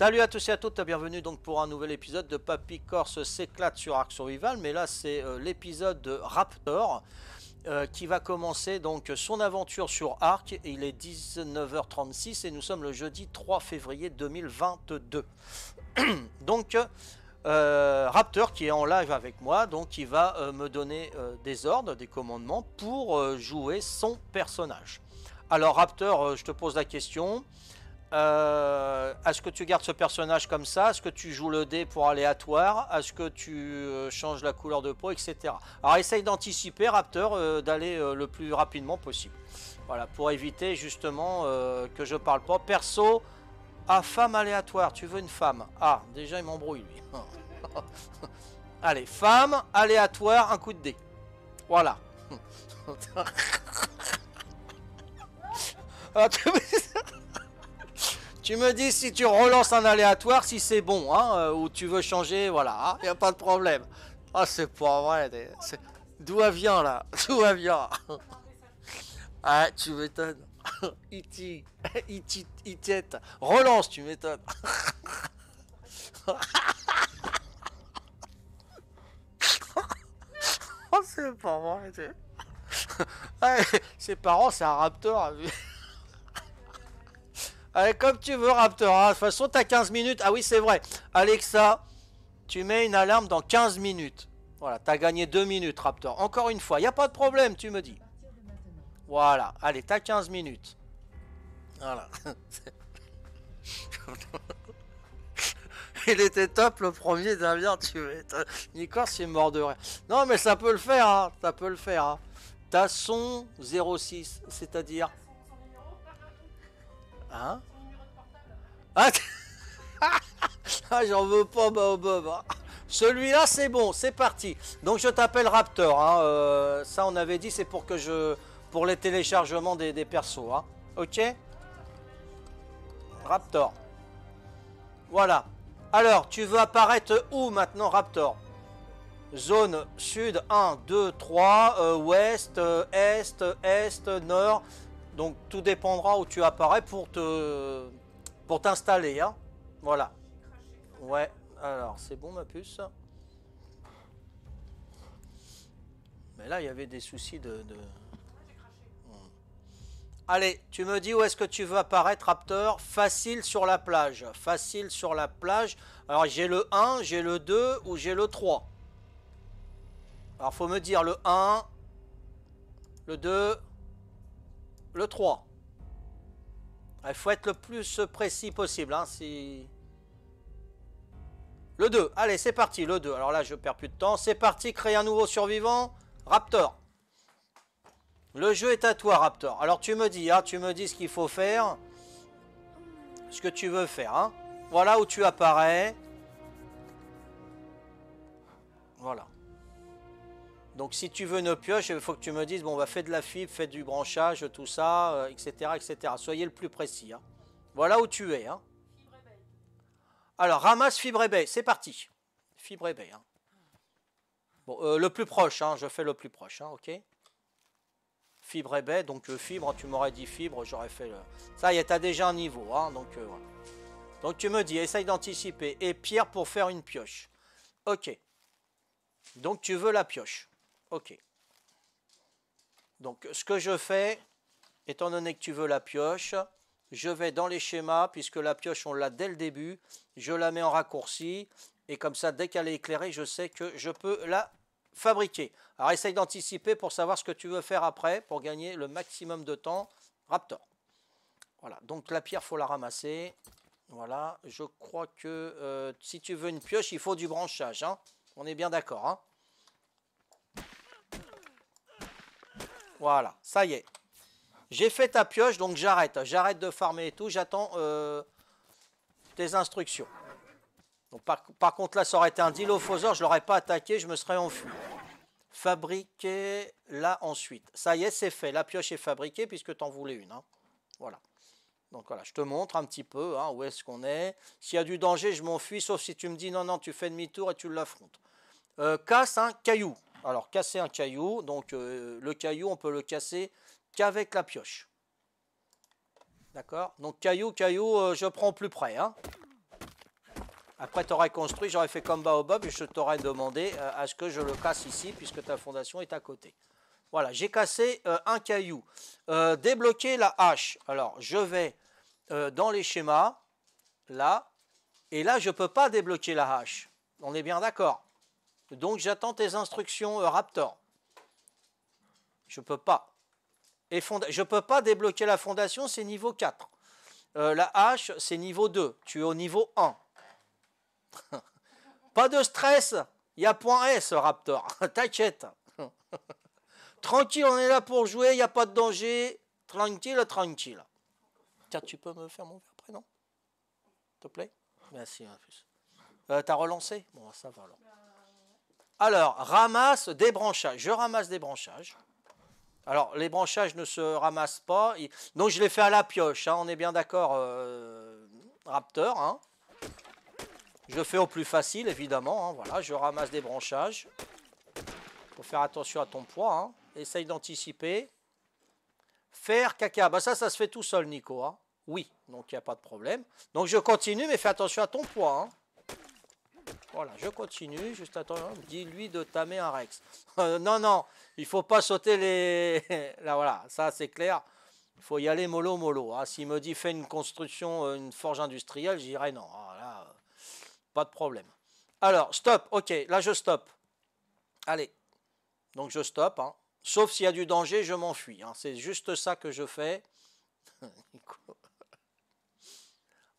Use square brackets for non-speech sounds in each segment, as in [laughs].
Salut à tous et à toutes, bienvenue donc pour un nouvel épisode de Papy Corse s'éclate sur Arc Survival, mais là c'est euh, l'épisode de Raptor euh, qui va commencer donc son aventure sur Arc, il est 19h36 et nous sommes le jeudi 3 février 2022. [clears throat] donc euh, Raptor qui est en live avec moi, donc il va me donner des ordres, des commandements pour jouer son personnage. Alors Raptor, je te pose la question, euh, est-ce que tu gardes ce personnage comme ça Est-ce que tu joues le dé pour aléatoire Est-ce que tu euh, changes la couleur de peau, etc. Alors essaye d'anticiper, Raptor, euh, d'aller le plus rapidement possible. Voilà, pour éviter justement que je parle pas. Perso, ah, à femme aléatoire, tu veux une femme Ah, déjà il m'embrouille lui. [laughs] Allez, femme, aléatoire, un coup de dé. Voilà. [laughs] Ah, tu me dis si tu relances un aléatoire, si c'est bon, hein, euh, ou tu veux changer, voilà, il hein, a pas de problème. Ah, c'est pas vrai. D'où elle vient, là [laughs] D'où elle vient Ah, tu m'étonnes. [laughs] Iti, [laughs] iti, Relance, tu m'étonnes. oh, c'est pas vrai. Eh, ses parents, c'est un raptor. Hein, Allez, comme tu veux, Raptor. Hein. De toute façon, t'as 15 minutes. Ah oui, c'est vrai. Alexa, tu mets une alarme dans 15 minutes. Voilà, t'as gagné 2 minutes, Raptor. Encore une fois, il n'y a pas de problème, tu me dis. Voilà, allez, t'as 15 minutes. Voilà. [laughs] il était top le premier Damien, tu m'étonnes. Nicor, c'est mort de rien. Non, mais ça peut le faire, hein. ça peut le faire. Hein. T'as son 06, c'est-à-dire Hein ah [laughs] Ah, j'en veux pas, bob hein. Celui-là, c'est bon, c'est parti. Donc, je t'appelle Raptor. Hein. Euh, ça, on avait dit, c'est pour que je, pour les téléchargements des, des persos. Ok Raptor. Voilà. Alors, tu veux apparaître où maintenant, Raptor Zone sud 1, 2, 3, ouest, euh, est, est, nord, donc tout dépendra où tu apparais pour te pour t'installer. Hein. Voilà. Ouais, alors c'est bon ma puce. Mais là, il y avait des soucis de... Hmm. Allez, tu me dis où est-ce que tu veux apparaître, Raptor Facile sur la plage. Facile sur la plage. Alors, j'ai le 1, j'ai le 2 ou j'ai le 3. Alors, faut me dire le 1, le 2 le 3. Il faut être le plus précis possible. Hein, le 2. Allez, c'est parti, le 2. Alors là, je perds plus de temps. C'est parti, créer un nouveau survivant. Raptor. Le jeu est à toi, Raptor. Alors tu me dis, hein, tu me dis ce qu'il faut faire. Ce que tu veux faire. Hein. Voilà où tu apparais. Voilà. Donc si tu veux une pioche, il faut que tu me dises, bon, va, bah, fais de la fibre, fais du branchage, tout ça, etc., euh, etc. Soyez le plus précis. Hein. Voilà où tu es. Hein. Alors, ramasse fibre et baie, c'est parti. Fibre et baie. Hein. Bon, euh, le plus proche, je fais le plus proche, ok Fibre et baie, donc euh, fibre, tu m'aurais dit fibre, j'aurais fait le... Ça y est, déjà un niveau, donc Donc tu me dis, essaye d'anticiper. Et pierre pour faire une pioche. Ok. Donc tu veux la pioche. OK. Donc, ce que je fais, étant donné que tu veux la pioche, je vais dans les schémas, puisque la pioche, on l'a dès le début, je la mets en raccourci, et comme ça, dès qu'elle est éclairée, je sais que je peux la fabriquer. Alors, essaye d'anticiper pour savoir ce que tu veux faire après, pour gagner le maximum de temps. Raptor. Voilà, donc la pierre, faut la ramasser. Voilà, je crois que euh, si tu veux une pioche, il faut du branchage. Hein. On est bien d'accord. Hein. Voilà, ça y est. J'ai fait ta pioche, donc j'arrête. J'arrête de farmer et tout. J'attends euh, tes instructions. Donc par, contre, là, ça aurait été un dilophosaure. Je ne l'aurais pas attaqué, je me serais enfui. Fabriquer là ensuite. Ça y est, c'est fait. La pioche est fabriquée puisque tu en voulais une. Hein. Voilà. Donc voilà, je te montre un petit peu hein, où est-ce qu'on est. S'il y a du danger, je m'enfuis, sauf si tu me dis non, non, tu fais demi-tour et tu l'affrontes. Euh, casse, un hein, caillou. Alors, casser un caillou, donc euh, le caillou, on peut le casser qu'avec la pioche. D'accord Donc, caillou, caillou, euh, je prends plus près. Hein. Après, tu aurais construit, j'aurais fait comme Baobab et je t'aurais demandé euh, à ce que je le casse ici, puisque ta fondation est à côté. Voilà, j'ai cassé un caillou. débloquer la hache. Alors, je vais dans les schémas, là, et là, je ne peux pas débloquer la hache. On est bien d'accord donc j'attends tes instructions, euh, Raptor. Je peux pas. Et ne je peux pas débloquer la fondation, c'est niveau 4. Euh, la hache, c'est niveau 2. Tu es au niveau 1. [laughs] pas de stress. Il y a point S, Raptor. [laughs] T'inquiète. [laughs] tranquille, on est là pour jouer. Il n'y a pas de danger. Tranquille, tranquille. Tiens, tu peux me faire mon verre après, non S'il te plaît Merci, en plus. Euh, t'as relancé Bon, ça va alors. Alors, ramasse des branchages. Je ramasse des branchages. Alors, les branchages ne se ramassent pas. Donc, je les fais à la pioche. Hein. On est bien d'accord, euh, Raptor. Hein. Je le fais au plus facile, évidemment. Hein. Voilà, je ramasse des branchages. Faut faire attention à ton poids. Essaye d'anticiper. Faire caca. Bah, ça, ça se fait tout seul, Nico. Oui, donc il n'y a pas de problème. Donc, je continue, mais fais attention à ton poids. Voilà, je continue, juste attends, hein, dis-lui de tamer un Rex. [laughs] Euh, non, non, il faut pas sauter les... [laughs] Là, voilà, ça c'est clair, il faut y aller mollo, mollo. Hein. S'il me dit fait une construction, euh, une forge industrielle, j'irai non, ah, euh, pas de problème. Alors, stop, ok, là je stop. Allez, donc je stop. Hein. sauf s'il y a du danger, je m'enfuis. C'est juste ça que je fais. [laughs]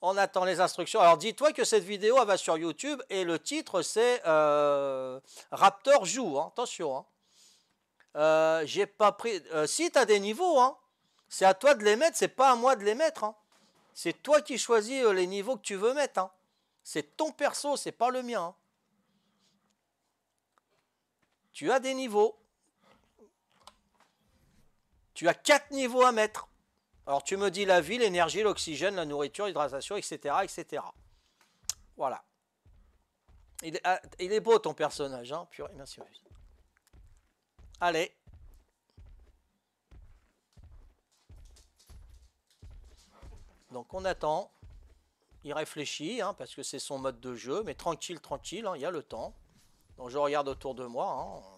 On attend les instructions. Alors dis-toi que cette vidéo va sur YouTube et le titre c'est euh, Raptor joue. Hein. Attention. Hein. Euh, j'ai pas pris. Euh, si tu as des niveaux, hein, c'est à toi de les mettre, c'est pas à moi de les mettre. Hein. C'est toi qui choisis les niveaux que tu veux mettre. C'est ton perso, c'est pas le mien. Tu as des niveaux. Tu as quatre niveaux à mettre. Alors tu me dis la vie, l'énergie, l'oxygène, la nourriture, l'hydratation, etc., etc. Voilà. Ah, il est, beau ton personnage, hein et merci. Allez. Donc on attend. Il réfléchit, hein, parce que c'est son mode de jeu, mais tranquille, tranquille, hein, il y a le temps. Donc je regarde autour de moi. Hein.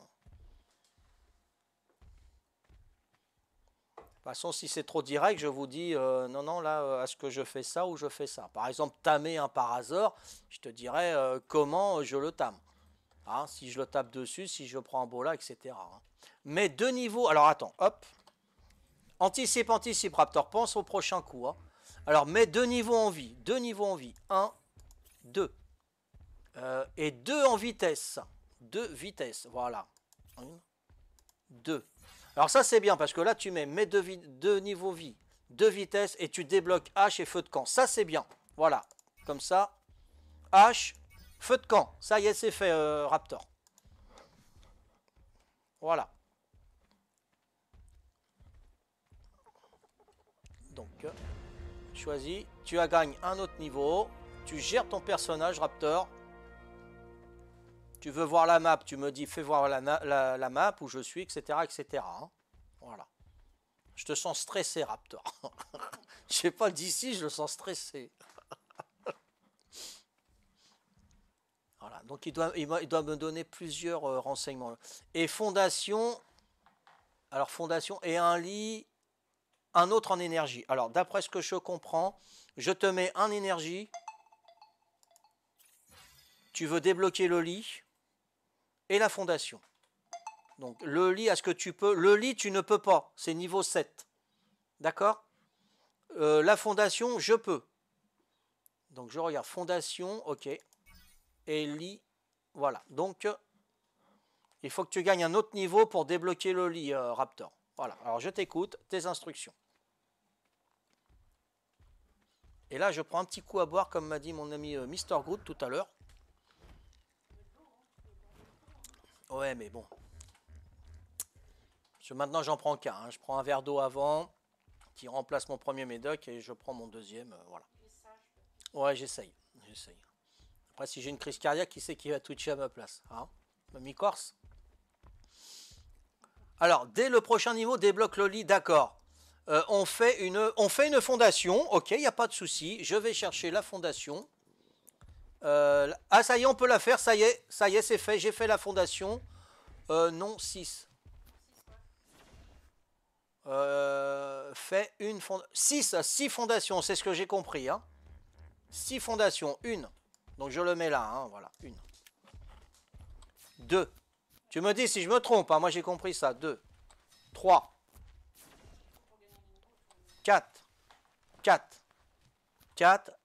De toute façon, si c'est trop direct, je vous dis euh, non, non, là, à euh, est-ce que je fais ça ou je fais ça Par exemple, tamer un par hasard je te dirais euh, comment je le tame. Hein, si je le tape dessus, si je prends un bola, etc. Hein. Mais deux niveaux. Alors attends, hop. Anticipe, anticipe, Raptor, pense au prochain coup. Hein. Alors mets deux niveaux en vie. Deux niveaux en vie. Un, deux. et deux en vitesse. Deux vitesses, voilà. Une, deux. Alors ça c'est bien parce que là tu mets mes deux, niveaux vie, deux vitesses et tu débloques H et feu de camp. Ça c'est bien. Voilà, comme ça. H, feu de camp. Ça y est, c'est fait euh, Raptor. Voilà. Donc, euh, choisis. Tu as gagné un autre niveau. Tu gères ton personnage Raptor. Tu veux voir la map, tu me dis fais voir la, map où je suis, etc. etc. Hein. voilà. Je te sens stressé, Raptor. [laughs] je sais pas, d'ici, je le sens stressé. [laughs] voilà, donc il doit, il doit me donner plusieurs euh, renseignements. Et fondation, alors fondation et un lit, un autre en énergie. Alors, d'après ce que je comprends, je te mets un énergie. Tu veux débloquer le lit et la fondation. Donc le lit, est-ce que tu peux Le lit, tu ne peux pas, c'est niveau 7. D'accord euh, La fondation, je peux. Donc je regarde fondation, ok. Et lit, voilà. Donc il faut que tu gagnes un autre niveau pour débloquer le lit, euh, Raptor. Voilà, alors je t'écoute, tes instructions. Et là, je prends un petit coup à boire, comme m'a dit mon ami euh, Mr. Good tout à l'heure. Ouais, mais bon. maintenant, j'en prends qu'un. Hein. Je prends un verre d'eau avant, qui remplace mon premier médoc, et je prends mon deuxième. Euh, voilà. Ouais, j'essaye. Après, si j'ai une crise cardiaque, qui sait qui va toucher à ma place hein Mamie Corse Alors, dès le prochain niveau, débloque le lit, d'accord. Euh, on, fait une, on fait une fondation, ok, il n'y a pas de souci. Je vais chercher la fondation. Euh, ah, ça y est, on peut la faire, ça y est, ça y est, c'est fait, j'ai fait la fondation. Euh, non, 6. Euh, fait une fondation. Ah, 6, 6 fondations, c'est ce que j'ai compris. 6 hein. fondations, une. Donc je le mets là, hein, voilà, une. 2. Tu me dis si je me trompe, hein, moi j'ai compris ça. 2, 3, 4, 4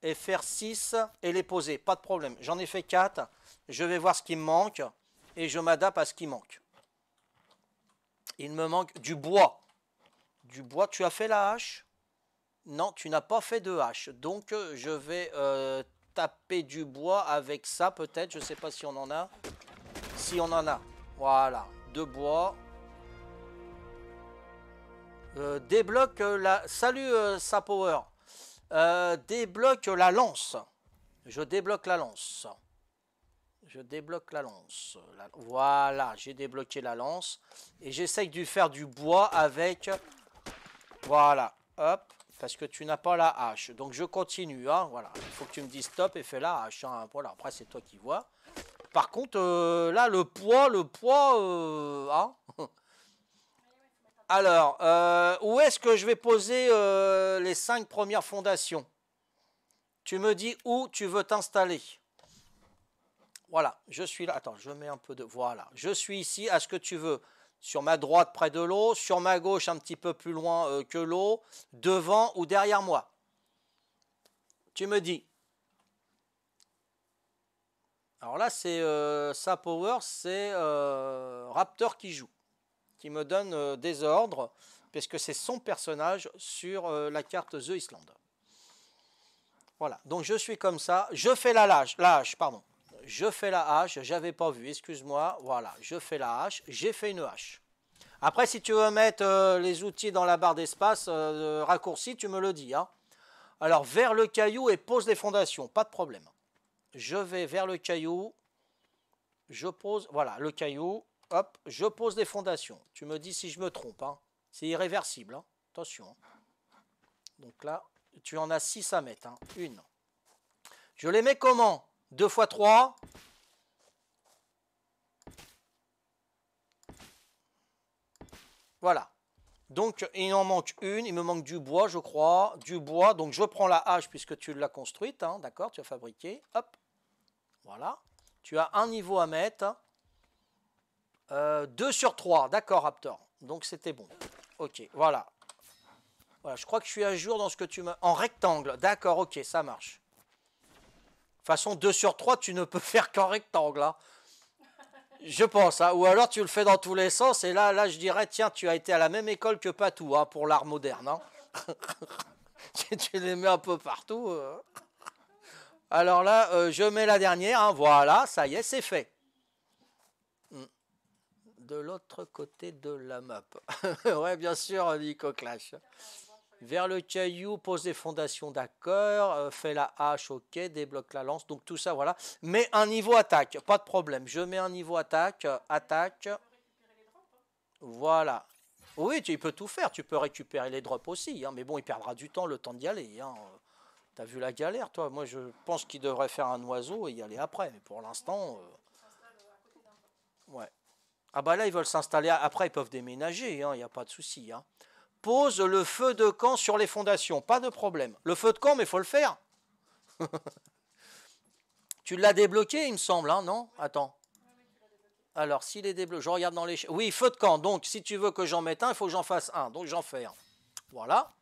et faire 6 et les poser. Pas de problème. J'en ai fait 4. Je vais voir ce qui manque et je m'adapte à ce qui manque. Il me manque du bois. Du bois, tu as fait la hache Non, tu n'as pas fait de hache. Donc, euh, je vais euh, taper du bois avec ça peut-être. Je ne sais pas si on en a. Si on en a. Voilà. Deux bois. Euh, débloque la... Salut, sa power euh, débloque la lance. Je débloque la lance. Je débloque la lance. Voilà, j'ai débloqué la lance. Et j'essaye de faire du bois avec... Voilà, hop. Parce que tu n'as pas la hache. Donc je continue, hein, voilà. Il faut que tu me dises stop et fais la hache. Hein. Voilà, après c'est toi qui vois. Par contre, euh, là, le poids, le poids... Euh, hein. [laughs] Alors, euh, où est-ce que je vais poser euh, les cinq premières fondations Tu me dis où tu veux t'installer. Voilà, je suis là. Attends, je mets un peu de... Voilà, je suis ici à ce que tu veux. Sur ma droite, près de l'eau. Sur ma gauche, un petit peu plus loin euh, que l'eau. Devant ou derrière moi. Tu me dis. Alors là, c'est Sa Power, c'est Raptor qui joue qui me donne euh, des ordres, puisque c'est son personnage sur euh, la carte The Island. Voilà, donc je suis comme ça, je fais la lâche, hache, pardon. Je fais la hache, j'avais pas vu, excuse-moi, voilà, je fais la hache, j'ai fait une hache. Après, si tu veux mettre euh, les outils dans la barre d'espace, raccourci, tu me le dis. Hein. Alors, vers le caillou et pose les fondations, pas de problème. Je vais vers le caillou, je pose, voilà, le caillou, Hop, je pose des fondations. Tu me dis si je me trompe. Hein. C'est irréversible. Hein. Attention. Donc là, tu en as 6 à mettre. Hein. Une. Je les mets comment 2 x 3 Voilà. Donc, il en manque une. Il me manque du bois, je crois. Du bois. Donc, je prends la hache puisque tu l'as construite. D'accord Tu as fabriqué. Hop. Voilà. Tu as un niveau à mettre. 2 euh, sur 3, d'accord Raptor. Donc c'était bon. Ok, voilà. Voilà, je crois que je suis à jour dans ce que tu me. En rectangle, d'accord, ok, ça marche. De toute façon, 2 sur 3, tu ne peux [laughs] faire qu'en rectangle. là. Hein. Je pense, hein. ou alors tu le fais dans tous les sens, et là, là je dirais, tiens, tu as été à la même école que Patou hein, pour l'art moderne. Hein. [laughs] tu les mets un peu partout. Euh. Alors là, euh, je mets la dernière, voilà, ça y est, c'est fait de l'autre côté de la map. [laughs] ouais, bien sûr, Nico Clash. Vers le caillou, pose des fondations, d'accord. Euh, fais fait la hache, ok. Débloque la lance, donc tout ça, voilà. Mais un niveau attaque, pas de problème. Je mets un niveau attaque, attaque. Voilà. Oui, tu, peux tout faire. Tu peux récupérer les drops aussi. Hein, mais bon, il perdra du temps, le temps d'y aller. Hein. T'as vu la galère, toi Moi, je pense qu'il devrait faire un oiseau et y aller après. Mais pour l'instant... Euh, ah bah là, ils veulent s'installer. Après, ils peuvent déménager, hein, il n'y a pas de souci. Hein. Pose le feu de camp sur les fondations, pas de problème. Le feu de camp, mais il faut le faire. [laughs] tu l'as débloqué, il me semble, hein, non Attends. Alors, s'il est débloqué, je regarde dans les... Oui, feu de camp. Donc, si tu veux que j'en mette un, il faut que j'en fasse un. Donc, j'en fais un. Voilà.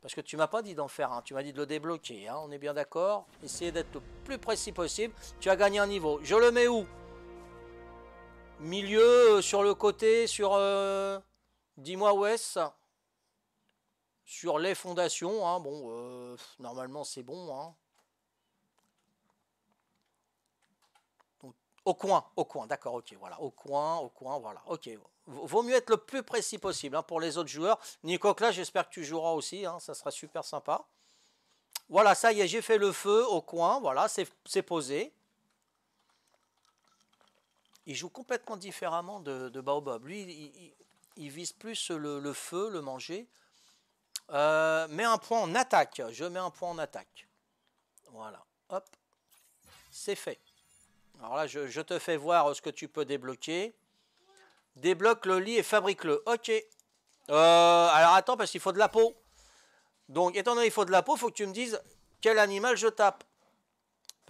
Parce que tu m'as pas dit d'en faire un, tu m'as dit de le débloquer. Hein, on est bien d'accord Essayez d'être le plus précis possible. Tu as gagné un niveau. Je le mets où Milieu, euh, sur le côté, sur... Euh, Dis-moi où est-ce Sur les fondations, hein. bon, euh, normalement c'est bon. Hein. au coin, au coin, d'accord, ok, voilà, au coin, au coin, voilà, ok. Vaut mieux être le plus précis possible hein, pour les autres joueurs. Nico, là, j'espère que tu joueras aussi, ça sera super sympa. Voilà, ça y est, j'ai fait le feu au coin, voilà, c'est posé il joue complètement différemment de, Baobab. Lui, il, vise plus le, feu, le manger. Euh, mets un point en attaque. Je mets un point en attaque. Voilà. Hop. C'est fait. Alors là, je, te fais voir ce que tu peux débloquer. Débloque le lit et fabrique-le. Ok. Euh, alors attends, parce qu'il faut de la peau. Donc, étant donné qu'il faut de la peau, il faut que tu me dises quel animal je tape.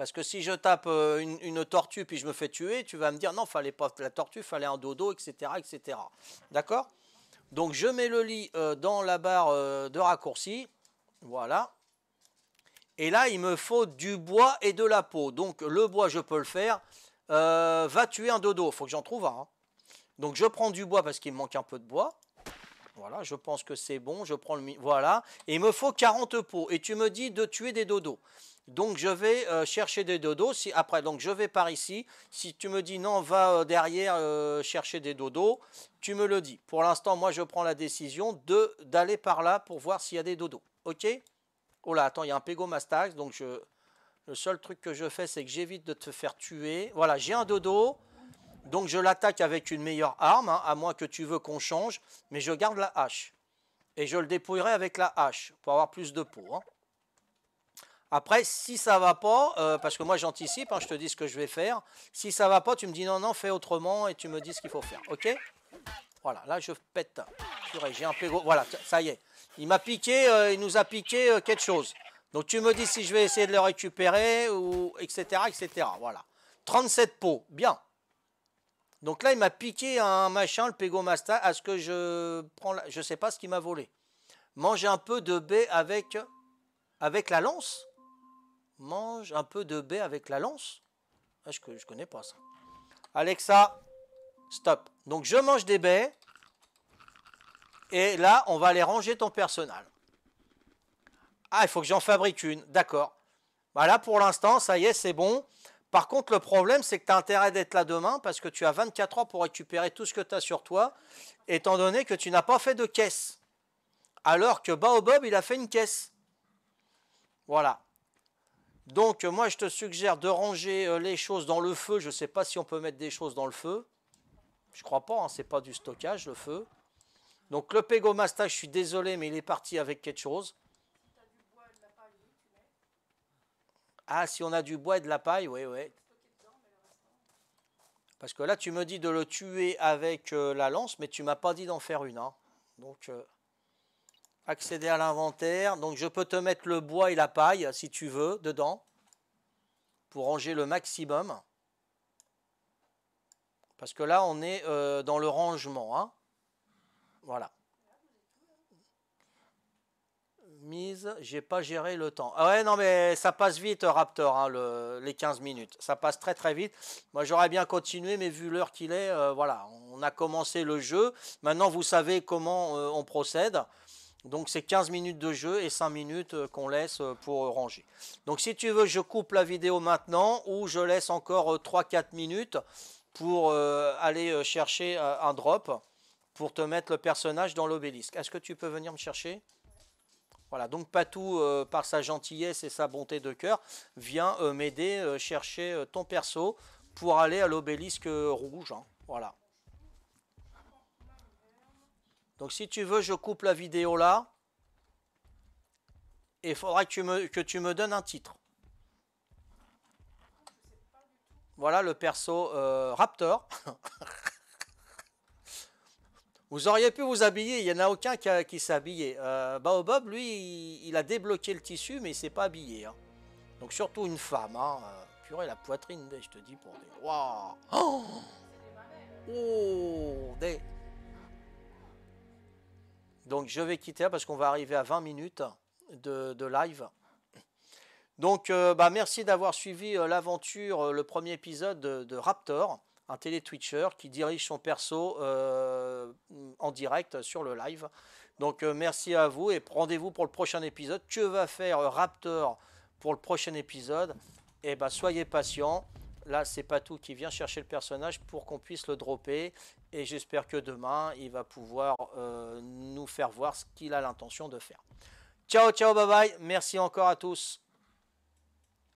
Parce que si je tape euh, une, tortue puis je me fais tuer, tu vas me dire non, fallait pas la tortue, fallait un dodo, etc. etc. D'accord Donc je mets le lit euh, dans la barre euh, de raccourci. Voilà. Et là, il me faut du bois et de la peau. Donc le bois, je peux le faire. va tuer un dodo. Il faut que j'en trouve un. Hein. Donc je prends du bois parce qu'il me manque un peu de bois. Voilà, je pense que c'est bon. Je prends le... Voilà. Et il me faut 40 peaux. Et tu me dis de tuer des dodos. Donc je vais euh, chercher des dodos. Si, après, donc je vais par ici. Si tu me dis non, va euh, derrière euh, chercher des dodos, tu me le dis. Pour l'instant, moi, je prends la décision d'aller par là pour voir s'il y a des dodos. Ok Oh là, attends, il y a un Pégomastax. Donc le seul truc que je fais, c'est que j'évite de te faire tuer. Voilà, j'ai un dodo. Donc je l'attaque avec une meilleure arme, hein, à moins que tu veux qu'on change. Mais je garde la hache. Et je le dépouillerai avec la hache pour avoir plus de peau. Hein. Après, si ça va pas, euh, parce que moi j'anticipe, hein, je te dis ce que je vais faire. Si ça va pas, tu me dis non, non, fais autrement et tu me dis ce qu'il faut faire. Ok Voilà, là je pète. Purée, j'ai un Pégo. Voilà, ça y est. Il m'a piqué, euh, il nous a piqué euh, quelque chose. Donc tu me dis si je vais essayer de le récupérer ou etc. etc. Voilà. 37 pots, bien. Donc là, il m'a piqué un machin, le Masta, à ce que je prends. Je sais pas ce qu'il m'a volé. Manger un peu de baie avec, avec la lance mange un peu de baie avec la lance ah, je, ne connais pas ça. Alexa, stop. Donc je mange des baies. Et là, on va aller ranger ton personnel. Ah, il faut que j'en fabrique une. D'accord. Voilà bah, là, pour l'instant, ça y est, c'est bon. Par contre, le problème, c'est que tu as intérêt d'être là demain parce que tu as 24 heures pour récupérer tout ce que tu as sur toi, étant donné que tu n'as pas fait de caisse. Alors que Baobob, il a fait une caisse. Voilà. Donc moi je te suggère de ranger euh, les choses dans le feu. Je ne sais pas si on peut mettre des choses dans le feu. Je crois pas, hein, c'est pas du stockage le feu. Donc le Pégomasta, je suis désolé, mais il est parti avec quelque chose. Ah, si on a du bois et de la paille, oui, oui. Parce que là, tu me dis de le tuer avec euh, la lance, mais tu m'as pas dit d'en faire une. Hein. Donc... Euh, accéder à l'inventaire. Donc je peux te mettre le bois et la paille si tu veux dedans pour ranger le maximum. Parce que là, on est euh, dans le rangement. Hein. Voilà. Mise, j'ai pas géré le temps. Ah ouais, non, mais ça passe vite, Raptor, hein, les 15 minutes. Ça passe très, très vite. Moi, j'aurais bien continué, mais vu l'heure qu'il est, euh, voilà, on a commencé le jeu. Maintenant, vous savez comment euh, on procède. Donc c'est 15 minutes de jeu et 5 minutes euh, qu'on laisse euh, pour euh, ranger. Donc si tu veux, je coupe la vidéo maintenant ou je laisse encore 3-4 minutes pour aller chercher un drop pour te mettre le personnage dans l'obélisque. Est-ce que tu peux venir me chercher voilà, donc Patou, par sa gentillesse et sa bonté de cœur, vient m'aider chercher ton perso pour aller à l'obélisque rouge. Hein. voilà. Donc si tu veux, je coupe la vidéo là. Et il faudra que tu, me, que tu me donnes un titre. Voilà le perso euh, Raptor. [laughs] vous auriez pu vous habiller, il n'y en a aucun qui, qui s'est habillé. Euh, Baobab, lui, il, a débloqué le tissu, mais il s'est pas habillé. Hein. Donc surtout une femme. Hein. Euh, purée, la poitrine, je te dis pour des... Waouh Oh, oh des... Donc je vais quitter parce qu'on va arriver à 20 minutes de, live. Donc euh, bah, merci d'avoir suivi euh, l'aventure, euh, le premier épisode de, Raptor, un télé-twitcher qui dirige son perso en direct sur le live. Donc merci à vous et rendez-vous pour le prochain épisode. Que va faire Raptor pour le prochain épisode Et eh bah, ben, soyez patients. Là, c'est Patou qui vient chercher le personnage pour qu'on puisse le dropper et j'espère que demain, il va pouvoir euh, nous faire voir ce qu'il a l'intention de faire. Ciao, ciao, bye bye. Merci encore à tous.